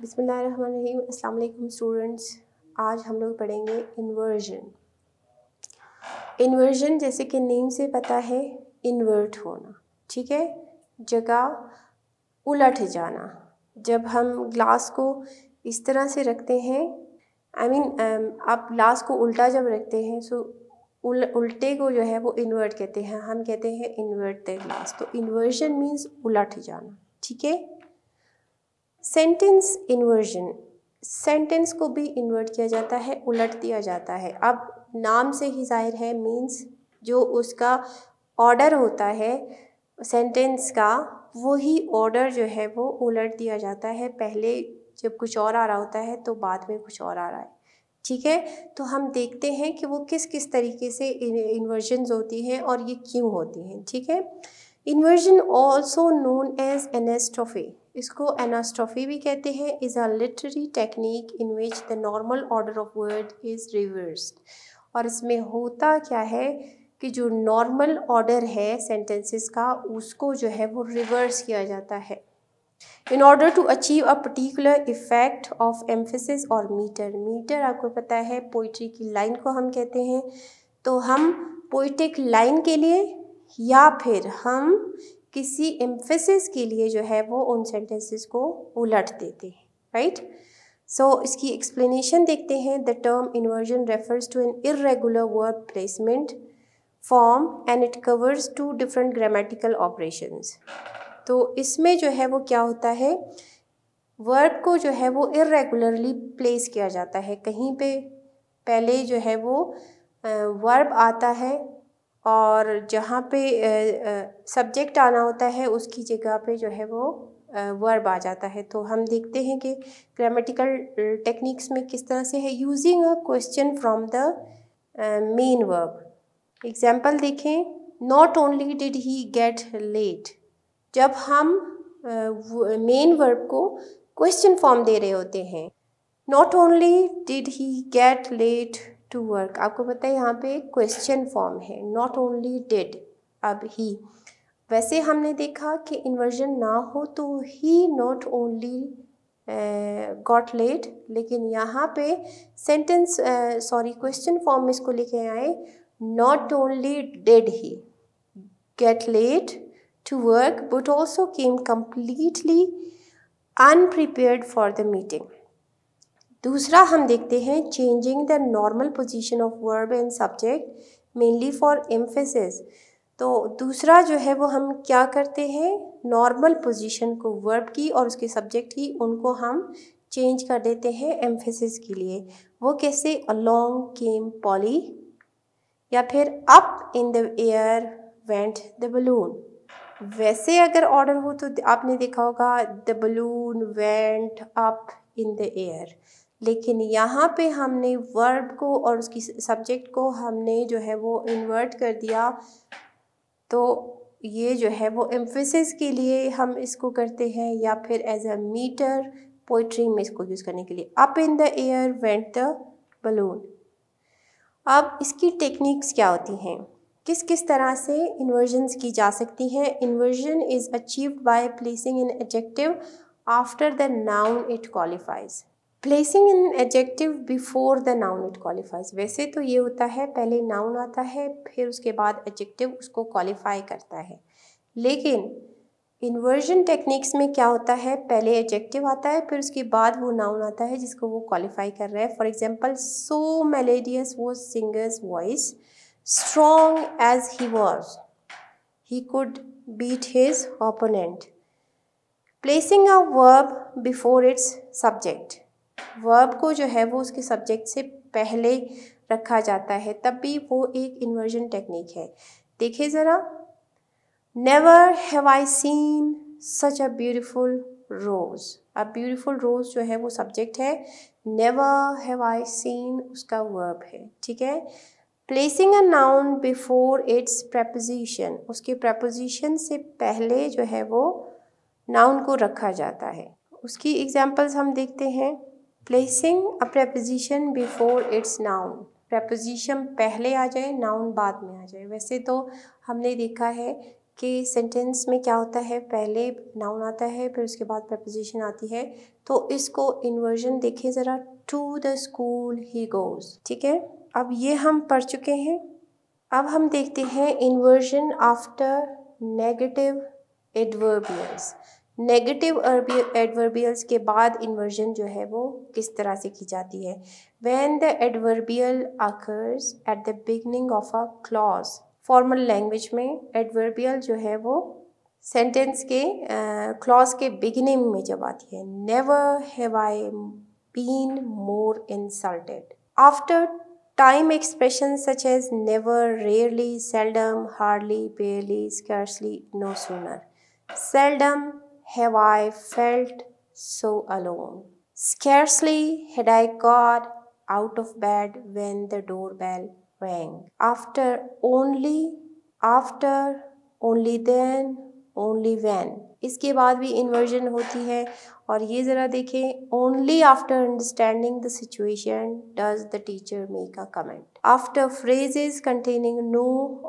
बिसमीम अल्लाम स्टूडेंट्स आज हम लोग पढ़ेंगे इन्वर्जन इन्वर्जन जैसे कि नेम से पता है इन्वर्ट होना ठीक है जगह उलट जाना जब हम ग्लास को इस तरह से रखते हैं I I mean mean, um, आप ग्लास को उल्टा जब रखते हैं सो उल उल्टे को जो है वो इन्वर्ट कहते हैं हम कहते हैं इन्वर्ट द ग्लास तो इन्वर्जन मीन्स उलट जाना ठीक है सेंटेंस इन्वर्जन सेंटेंस को भी इन्वर्ट किया जाता है उलट दिया जाता है अब नाम से ही जाहिर है मीन्स जो उसका ऑर्डर होता है सेंटेंस का वही ऑर्डर जो है वो उलट दिया जाता है पहले जब कुछ और आ रहा होता है तो बाद में कुछ और आ रहा है ठीक है तो हम देखते हैं कि वो किस किस तरीके से इन्वर्जन होती हैं और ये क्यों होती हैं ठीक है inversion also known as anastrophe इसको एनास्ट्रॉफी भी कहते हैं is a literary technique in which the normal order of word is reversed और इसमें होता क्या है कि जो नॉर्मल ऑर्डर है सेंटेंसेस का उसको जो है वो रिवर्स किया जाता है in order to achieve a particular effect of emphasis और मीटर मीटर आपको पता है पोइट्री की लाइन को हम कहते हैं तो हम पोइटिक लाइन के लिए या फिर हम किसी एम्फेसिस के लिए जो है वो उन सेंटेंसेस को उलट देते हैं राइट सो इसकी एक्सप्लेनेशन देखते हैं the term inversion refers to an irregular word placement form and it covers two different grammatical operations तो इसमें जो है वो क्या होता है वर्ब को जो है वो इरेगुलरली प्लेस किया जाता है कहीं पे पहले जो है वो वर्ब आता है और जहाँ पे सब्जेक्ट आना होता है उसकी जगह पे जो है वो वर्ब आ जाता है तो हम देखते हैं कि ग्रामेटिकल टेक्निक्स में किस तरह से है using a question from the main verb example देखें not only did he get late जब हम मेन वर्ब को क्वेश्चन फॉर्म दे रहे होते हैं not only did he get late to work आपको पता है यहाँ पे एक क्वेश्चन फॉर्म है नॉट ओनली डिड अब ही वैसे हमने देखा कि इन्वर्जन ना हो तो he not only got late लेकिन यहाँ पे सेंटेंस सॉरी क्वेश्चन फॉर्म में इसको लेके आए not only did he get late to work but also came completely unprepared for the meeting दूसरा हम देखते हैं changing the normal position of verb and subject mainly for emphasis तो दूसरा जो है वो हम क्या करते हैं नॉर्मल पोजिशन को वर्ब की और उसके सब्जेक्ट की उनको हम चेंज कर देते हैं एम्फेसिस के लिए वो कैसे अलोंग केम पॉली या फिर up in the air went the balloon वैसे अगर ऑर्डर हो तो आपने देखा होगा the balloon went up in the air लेकिन यहाँ पे हमने वर्ब को और उसकी सब्जेक्ट को हमने जो है वो इन्वर्ट कर दिया तो ये जो है वो एम्फेसिस के लिए हम इसको करते हैं या फिर एज अ मीटर पोइट्री में इसको यूज़ करने के लिए up in the air went the balloon अब इसकी टेक्निक्स क्या होती हैं किस किस तरह से इन्वर्जन्स की जा सकती हैं inversion is achieved by placing an adjective after the noun it qualifies placing an adjective before the noun it qualifies वैसे तो ये होता है पहले नाउन आता है फिर उसके बाद एडजेक्टिव उसको क्वालिफाई करता है लेकिन इन्वर्जन टेक्निक्स में क्या होता है पहले एडजेक्टिव आता है फिर उसके बाद वो नाउन आता है जिसको वो क्वालिफाई कर रहा है फॉर एग्जाम्पल सो मेलेडियस वो singer's voice strong as he was he could beat his opponent placing a verb before its subject verb को जो है वो उसके सब्जेक्ट से पहले रखा जाता है तब भी वो एक इन्वर्जन टेक्निक है देखिए ज़रा never have I seen such a beautiful rose a beautiful rose जो है वो सब्जेक्ट है नेवर हैव आई सीन उसका वर्ब है ठीक है placing a noun before its preposition उसके प्रपोजिशन से पहले जो है वो नाउन को रखा जाता है उसकी एग्जाम्पल्स हम देखते हैं placing a preposition before its noun preposition पहले आ जाए नाउन बाद में आ जाए वैसे तो हमने देखा है कि सेंटेंस में क्या होता है पहले नाउन आता है फिर उसके बाद प्रपोजिशन आती है तो इसको इन्वर्जन देखें ज़रा to the school he goes ठीक है अब ये हम पढ़ चुके हैं अब हम देखते हैं inversion after negative adverbials negative adverbials के बाद इन्वर्जन जो है वो किस तरह से की जाती है when the adverbial occurs at the beginning of a clause formal language में एडवर्बियल जो है वो सेंटेंस के क्लॉज के बिगिनिंग में जब आती है never have I been more insulted after time expression such as never rarely seldom hardly barely scarcely no sooner seldom have I felt so alone. Scarcely had I got out of bed when the doorbell rang. After only, after, only then, only when. इसके बाद भी inversion होती है और ये ज़रा देखें only after understanding the situation does the teacher make a comment after phrases containing no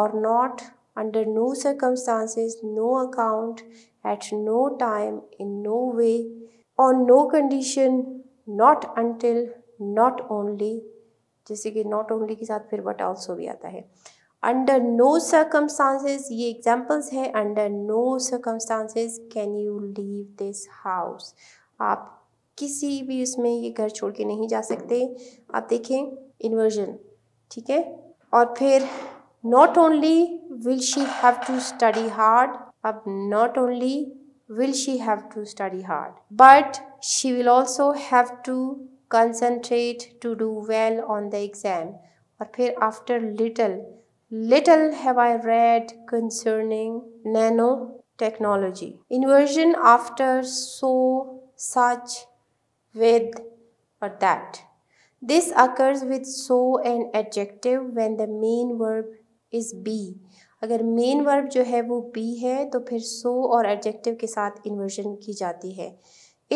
और not under no circumstances, no account, at no time, in no way, on no condition, not until, not only, जैसे कि not only के साथ फिर but also भी आता है Under no circumstances, ये examples हैं under no circumstances can you leave this house. आप किसी भी उसमें ये घर छोड़ के नहीं जा सकते आप देखें इन्वर्जन ठीक है और फिर not only will she have to study hard not only will she have to study hard, but she will also have to concentrate to do well on the exam. Or phir after little, little have I read concerning nanotechnology. Inversion after so, such, with, or that. This occurs with so an adjective when the main verb is be अगर main verb जो है वो B है तो फिर सो और adjective के साथ इन्वर्जन की जाती है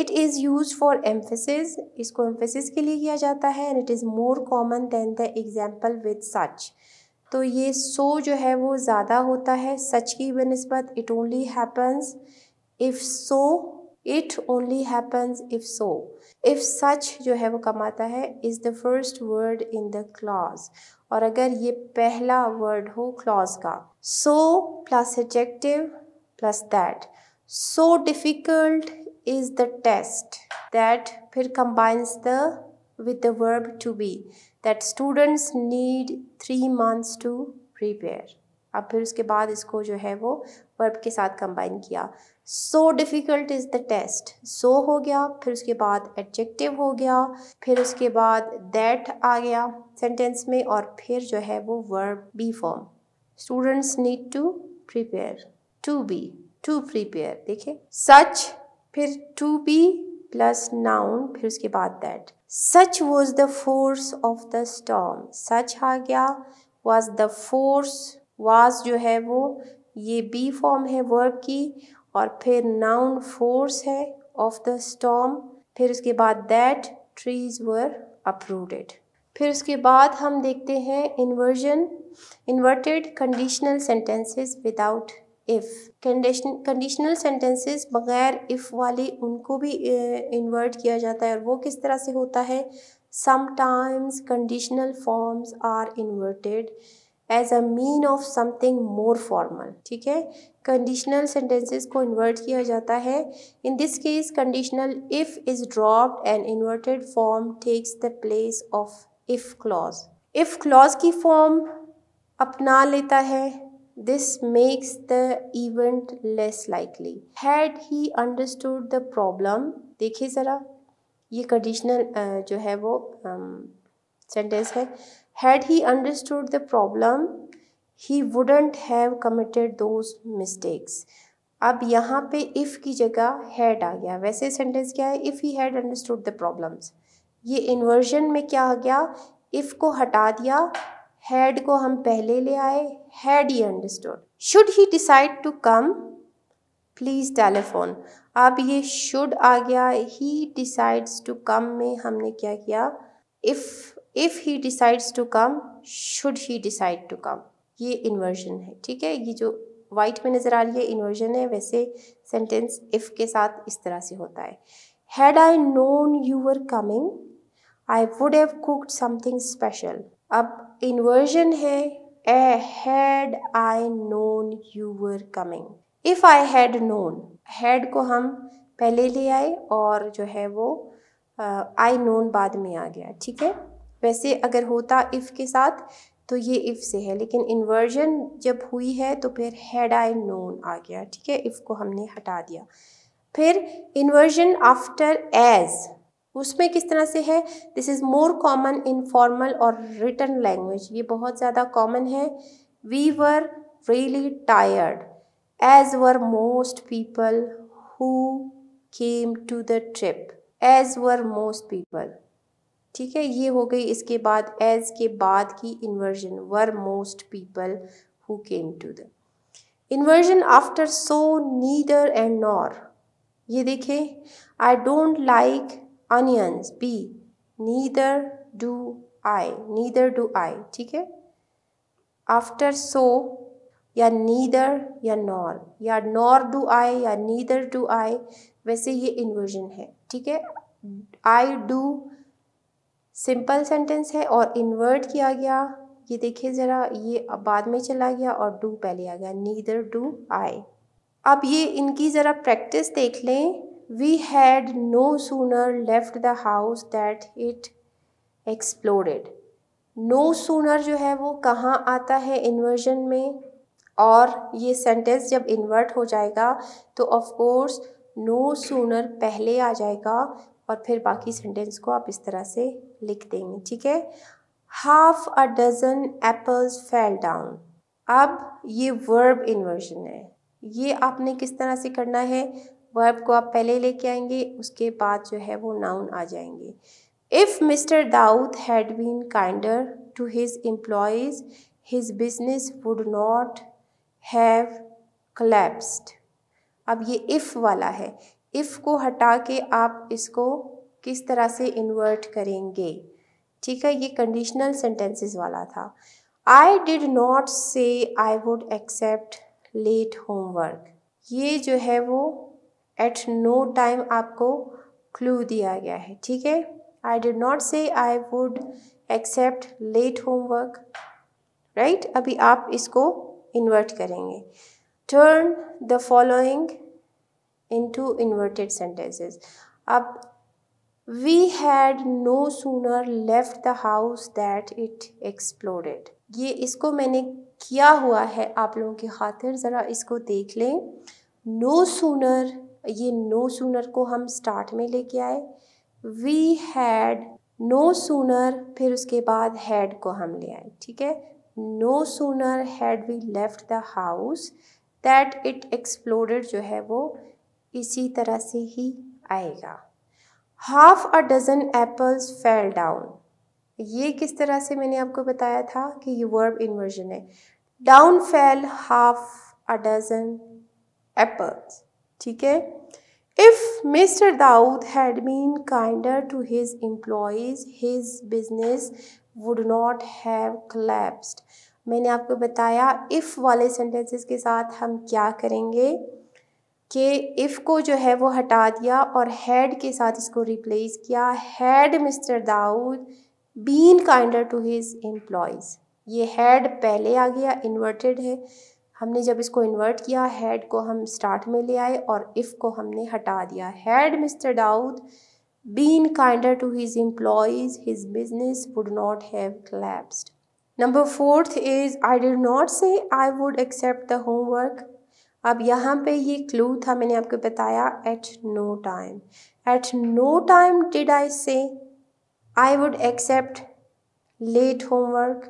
it is use for emphasis इसको एम्फेसिस के लिए किया जाता है and it is more common than the example with such तो ये सो so जो है वो ज़्यादा होता है सच की बनस्बत it only happens if so it only happens if so if such जो है वो कम आता है is the first word in the clause और अगर ये पहला वर्ड हो क्लॉज का so plus adjective plus that so difficult is the test that फिर combines the with the verb to be that students need three months to prepare अब फिर उसके बाद इसको जो है वो verb के साथ combine किया so difficult is the test so हो गया फिर उसके बाद adjective हो गया फिर उसके बाद that आ गया sentence में और फिर जो है वो verb be form students need to prepare to be to prepare देखिए सच फिर टू बी प्लस नाउन फिर उसके बाद that such was the force of the storm such आ गया वॉज द फोर्स वॉज जो है वो ये बी फॉर्म है वर्ब की और फिर नाउन फोर्स है ऑफ द स्टॉम फिर उसके बाद दैट ट्रीज वर अप्रूडेड फिर उसके बाद हम देखते हैं inversion inverted conditional sentences without if condition conditional sentences बगैर if वाली उनको भी invert किया जाता है और वो किस तरह से होता है sometimes conditional forms are inverted as a mean of something more formal ठीक है conditional sentences को invert किया जाता है in this case conditional if is dropped and inverted form takes the place of if clause if clause की form अपना लेता है this makes the event less likely had he understood the problem देखिए ज़रा ये कंडीशनल जो है वो सेंटेंस है had he understood the problem he wouldn't have committed those mistakes अब यहाँ पे इफ़ की जगह हैड आ गया वैसे सेंटेंस क्या है if he had understood the problems ये इन्वर्जन में क्या आ गया इफ़ को हटा दिया हेड को हम पहले ले आए had he understood should he decide to come please telephone अब ये शुड आ गया ही डिसाइड्स टू कम में हमने क्या किया if if he decides to come should he decide to come ये इन्वर्जन है ठीक है ये जो वाइट में नज़र आ रही है इन्वर्जन है वैसे सेंटेंस इफ़ के साथ इस तरह से होता है had I known you are coming I would have cooked something special अब इन्वर्जन है ए had I known you were coming if I had known had को हम पहले ले आए और जो है वो आई uh, नोन बाद में आ गया ठीक है वैसे अगर होता इफ़ के साथ तो ये इफ़ से है लेकिन इन्वर्जन जब हुई है तो फिर हैड आई नोन आ गया ठीक है इफ़ को हमने हटा दिया फिर इन्वर्जन आफ्टर एज़ उसमें किस तरह से है this is more common in formal और रिटर्न लैंग्वेज ये बहुत ज़्यादा कॉमन है we were really tired as were most people who came to the trip as were most people ठीक है ये हो गई इसके बाद एज के बाद की inversion were most people who came to the inversion after so neither and nor ये देखें I don't like onions b neither do i neither do i ठीक है आफ्टर सो या नीदर या नॉर या नॉर डू आई या neither do i वैसे ये इन्वर्जन है ठीक है आई डू सिंपल सेंटेंस है और इन्वर्ट किया गया ये देखिए ज़रा ये बाद में चला गया और डू पहले आ गया नीदर डू आई अब ये इनकी ज़रा प्रैक्टिस देख लें we had no sooner left the house that it exploded. No sooner जो है वो कहाँ आता है इन्वर्जन में और ये सेंटेंस जब इन्वर्ट हो जाएगा तो of course नो सूनर पहले आ जाएगा और फिर बाकी सेंटेंस को आप इस तरह से लिख देंगे ठीक है half a dozen apples fell down अब ये वर्ब इन्वर्जन है ये आपने किस तरह से करना है वर्ब को आप पहले लेके आएंगे उसके बाद जो है वो नाउन आ जाएंगे if mister Dawood had been kinder to his employees his business would not have collapsed अब ये इफ़ वाला है इफ़ को हटा के आप इसको किस तरह से इन्वर्ट करेंगे ठीक है ये कंडीशनल सेंटेंसेस वाला था आई did not say I would accept late homework ये जो है वो एट नो टाइम आपको क्लू दिया गया है ठीक है I did not say I would accept late homework right अभी आप इसको इन्वर्ट करेंगे turn the following into inverted sentences अब we had no sooner left the house that it exploded ये इसको मैंने किया हुआ है आप लोगों की खातिर ज़रा इसको देख लें नो सूनर ये नो सूनर को हम स्टार्ट में लेके आए वी हैड नो सूनर फिर उसके बाद हैड को हम ले आए ठीक है no sooner had we left the house that it explode जो है वो इसी तरह से ही आएगा half a dozen apples fell down ये किस तरह से मैंने आपको बताया था कि ये वर्ब इन्वर्जन है down fell half a dozen apples ठीक है if mister Dawood had been kinder to his employees his business would not have collapsed मैंने आपको बताया इफ वाले सेंटेंसेस के साथ हम क्या करेंगे कि इफ को जो है वो हटा दिया और हैड के साथ इसको रिप्लेस किया had mister Dawood been kinder to his employees ये हैड पहले आ गया इन्वर्टेड है हमने जब इसको इन्वर्ट किया हेड को हम स्टार्ट में ले आए और इफ़ को हमने हटा दिया had mister Dawood been kinder to his employees his business would not have collapsed number fourth is I did not say I would accept the homework अब यहाँ पे ये क्लू था मैंने आपको बताया at no time at no time did I say I would accept late homework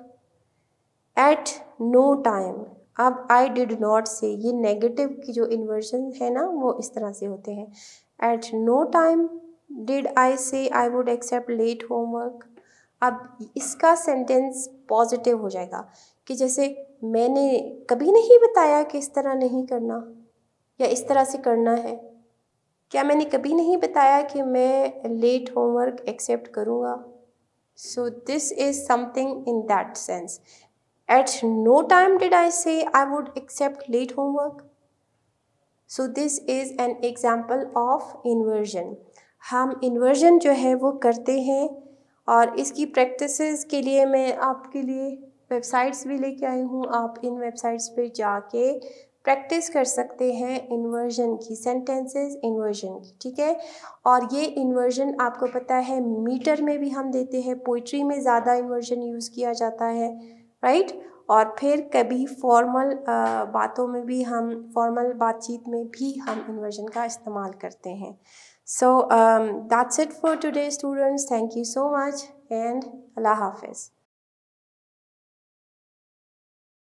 at no time अब I did not से ये नेगेटिव की जो इन्वर्जन है ना वो इस तरह से होते हैं at no time did I say I would accept late homework अब इसका सेंटेंस पॉजिटिव हो जाएगा कि जैसे मैंने कभी नहीं बताया कि इस तरह नहीं करना या इस तरह से करना है क्या मैंने कभी नहीं बताया कि मैं लेट होमवर्क एक्सेप्ट करूँगा so this is something in that sense At no time did I say I would accept late homework. So this is an example of inversion हम इन्वर्जन जो है वो करते हैं और इसकी प्रैक्टिसेस के लिए मैं आपके लिए वेबसाइट्स भी लेके आई हूँ आप इन वेबसाइट्स पर जाके प्रैक्टिस कर सकते हैं इन्वर्जन की सेंटेंसेस इन्वर्जन की ठीक है और ये इन्वर्जन आपको पता है मीटर में भी हम देते हैं पोइट्री में ज़्यादा इन्वर्जन यूज़ किया जाता है राइट और फिर कभी फॉर्मल बातों में भी हम फॉर्मल बातचीत में भी हम इन्वर्जन का इस्तेमाल करते हैं so that's it for today students thank you so much and अल्लाह हाफिज़